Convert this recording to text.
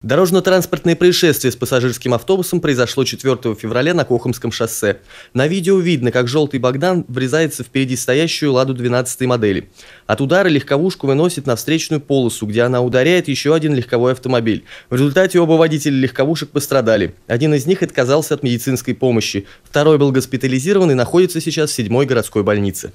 Дорожно-транспортное происшествие с пассажирским автобусом произошло 4 февраля на Кохомском шоссе. На видео видно, как желтый Богдан врезается в впереди стоящую «Ладу» 12 модели. От удара легковушку выносит на встречную полосу, где она ударяет еще один легковой автомобиль. В результате оба водителя легковушек пострадали. Один из них отказался от медицинской помощи, второй был госпитализирован и находится сейчас в седьмой городской больнице.